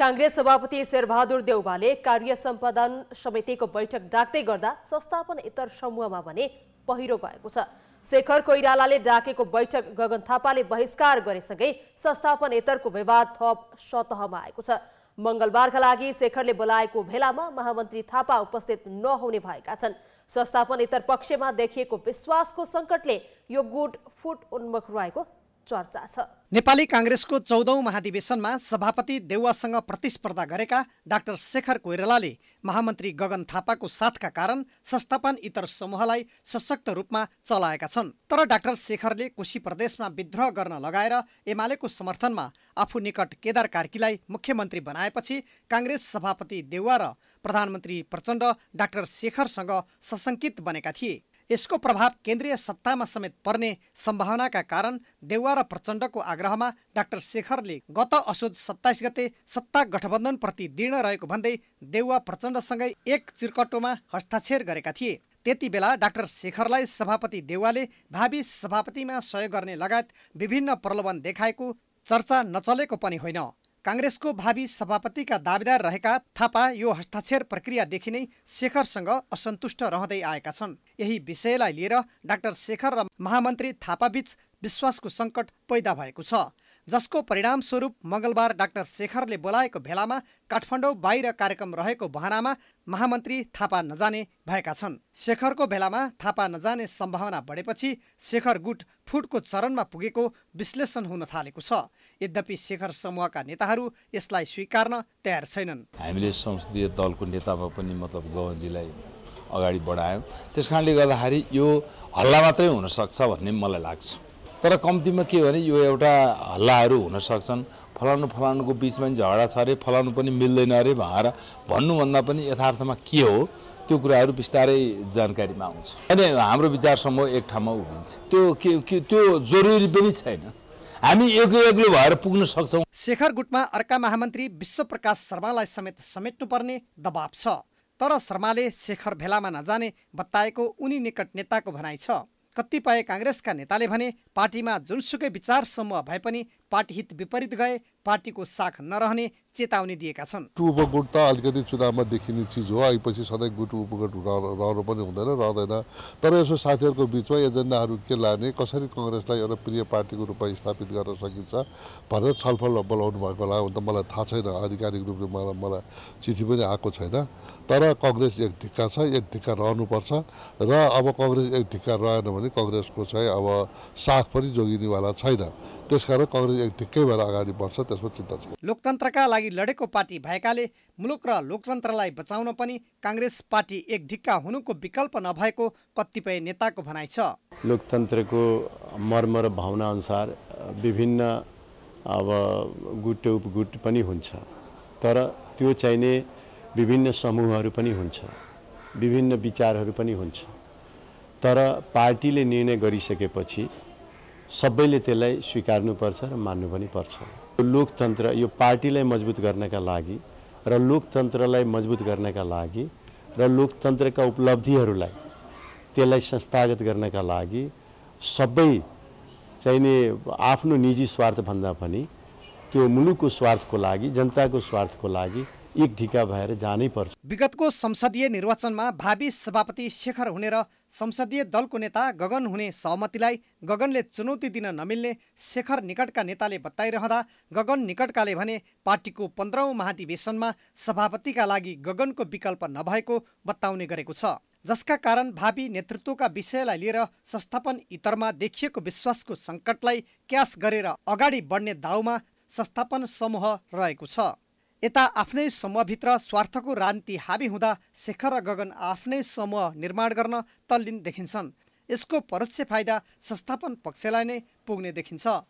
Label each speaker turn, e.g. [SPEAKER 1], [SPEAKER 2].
[SPEAKER 1] काङ्ग्रेस सभापति शेरबहादुर देउवाले कार्य सम्पादन समितिको बैठक डाक्दै गर्दा संस्थापन इतर समूहमा भने पहिरो गएको छ शेखर कोइरालाले डाकेको बैठक गगन थापाले बहिष्कार गरेसँगै संस्थापन इतरको विवाद थप सतहमा आएको छ मङ्गलबारका लागि शेखरले बोलाएको भेलामा महामन्त्री थापा उपस्थित नहुने भएका छन् संस्थापन इतर पक्षमा देखिएको विश्वासको सङ्कटले यो गुट फुट उन्मुख रहेको चर्चा छ नेपाली काङ्ग्रेसको चौधौँ महाधिवेशनमा सभापति देउवासँग प्रतिस्पर्धा गरेका डाक्टर शेखर कोइरालाले महामन्त्री गगन थापाको साथका कारण संस्थापन इतर समूहलाई सशक्त रूपमा चलाएका छन् तर डाक्टर शेखरले कोशी प्रदेशमा विद्रोह गर्न लगाएर एमालेको समर्थनमा आफू निकट केदार कार्कीलाई मुख्यमन्त्री बनाएपछि काङ्ग्रेस सभापति देउवा र प्रधानमन्त्री प्रचण्ड डाक्टर शेखरसँग सशङ्कित बनेका थिए यसको प्रभाव केन्द्रीय सत्तामा समेत पर्ने सम्भावनाका कारण देउवा र प्रचण्डको आग्रहमा डाक्टर शेखरले गत असोज सत्ताइस गते सत्ता गठबन्धनप्रति दृढ रहेको भन्दै देउवा प्रचण्डसँगै एक चिरकटोमा हस्ताक्षर गरेका थिए त्यति बेला डाक्टर शेखरलाई सभापति देउवाले भावी सभापतिमा सहयोग गर्ने लगायत विभिन्न प्रलोभन देखाएको चर्चा नचलेको पनि होइन काङ्ग्रेसको भावी सभापतिका दावेदार रहेका थापा यो हस्ताक्षर प्रक्रियादेखि नै शेखरसँग असन्तुष्ट रहँदै आएका छन् यही विषयलाई लिएर डाक्टर शेखर र महामन्त्री थापाबीच विश्वासको सङ्कट पैदा भएको छ जसको परिणामस्वरूप मङ्गलबार डाक्टर शेखरले बोलाएको भेलामा काठमाडौँ बाहिर कार्यक्रम रहेको बहनामा महामन्त्री थापा नजाने भएका छन् शेखरको भेलामा थापा नजाने सम्भावना बढेपछि शेखर गुट फुटको चरणमा पुगेको विश्लेषण हुन थालेको छ यद्यपि शेखर समूहका नेताहरू यसलाई स्वीकार्न तयार छैनन्
[SPEAKER 2] हामीले संसदीय दलको नेतामा पनि मतलब गवनजीलाई अगाडि बढायौँ त्यस कारणले गर्दाखेरि यो हल्ला मात्रै हुनसक्छ भन्ने मलाई लाग्छ तर कम्तीमा के भने यो एउटा हल्लाहरू हुन सक्छन् फलानु फलानुको बिचमा नि झगडा छ अरे फलानु पनि मिल्दैन अरे भनेर भन्नुभन्दा पनि यथार्थमा के हो त्यो कुराहरू बिस्तारै जानकारीमा आउँछ अनि हाम्रो विचार समूह एक ठाउँमा उभिन्छ त्यो के त्यो जरुरी पनि छैन हामी एक्लो एक्लो भएर पुग्न सक्छौँ
[SPEAKER 1] शेखर गुटमा अर्का महामन्त्री विश्वप्रकाश शर्मालाई समेत समेट्नुपर्ने दबाब छ तर शर्माले शेखर भेलामा नजाने बताएको उनी निकट नेताको भनाइ छ कतिपय काङ्ग्रेसका नेताले भने पार्टीमा जुनसुकै समूह भए पनि पार्टी हित विपरीत गए पार्टीको साख नरहने चेतावनी दिएका छन्
[SPEAKER 3] टु गुट त अलिकति चुनावमा देखिने चिज हो आएपछि सधैँ गुट उपगुट रहनु पनि हुँदैन रहँदैन तर यसो साथीहरूको बिचमा एजेन्डाहरू के लाने कसरी कङ्ग्रेसलाई एउटा प्रिय पार्टीको रूपमा स्थापित गर्न सकिन्छ भनेर छलफल बोलाउनु भएको होला त मलाई थाहा छैन आधिकारिक रूपले मलाई मलाई चिठी पनि आएको छैन तर कङ्ग्रेस एक ढिक्का छ एक ढिक्का रहनुपर्छ र अब कङ्ग्रेस एक ढिक्का रहेन भने कङ्ग्रेसको चाहिँ अब साथ पनि जोगिनेवाला छैन त्यसकारण कङ्ग्रेस ठिकै भएर अगाडि बढ्छ त्यसमा चिन्ता छैन
[SPEAKER 1] लोकतन्त्रका लागि लडेको पार्टी भएकाले मुलुक र लोकतन्त्रलाई बचाउन पनि काङ्ग्रेस पार्टी एक ढिक्का हुनुको विकल्प नभएको कतिपय नेताको भनाइ छ
[SPEAKER 2] लोकतन्त्रको मर्म र भावना अनुसार विभिन्न अब गुट उपगुट पनि हुन्छ तर त्यो चाहिने विभिन्न समूहहरू पनि हुन्छ विभिन्न विचारहरू पनि हुन्छ तर पार्टीले निर्णय गरिसकेपछि सबैले त्यसलाई स्वीकार्नुपर्छ र मान्नु पनि पर्छ लोकतन्त्र यो पार्टीलाई मजबुत गर्नका लागि र लोकतन्त्रलाई मजबुत गर्नका लागि र लोकतन्त्रका उपलब्धिहरूलाई त्यसलाई संस्थागत गर्नका लागि सबै चाहिँ नि आफ्नो निजी स्वार्थभन्दा पनि त्यो मुलुकको स्वार्थको लागि जनताको स्वार्थको लागि एक ढिका भएर जानै पर्छ
[SPEAKER 1] विगतको संसदीय निर्वाचनमा भावी सभापति शेखर हुने र संसदीय दलको नेता गगन हुने सहमतिलाई गगनले चुनौती दिन नमिल्ने शेखर निकटका नेताले बताइरहँदा गगन निकटकाले भने पार्टीको पन्ध्रौँ महाधिवेशनमा सभापतिका लागि गगनको विकल्प नभएको बताउने गरेको छ जसका कारण भावी नेतृत्वका विषयलाई लिएर संस्थापन इतरमा देखिएको विश्वासको सङ्कटलाई क्यास गरेर अगाडि बढ्ने दाउमा संस्थापन समूह रहेको छ यता आफ्नै समूहभित्र स्वार्थको रान्ति हाबी हुँदा शेखर र गगन आफ्नै समूह निर्माण गर्न तल्लीन देखिन्छन् यसको परोक्ष फाइदा संस्थापन पक्षलाई नै पुग्ने देखिन्छ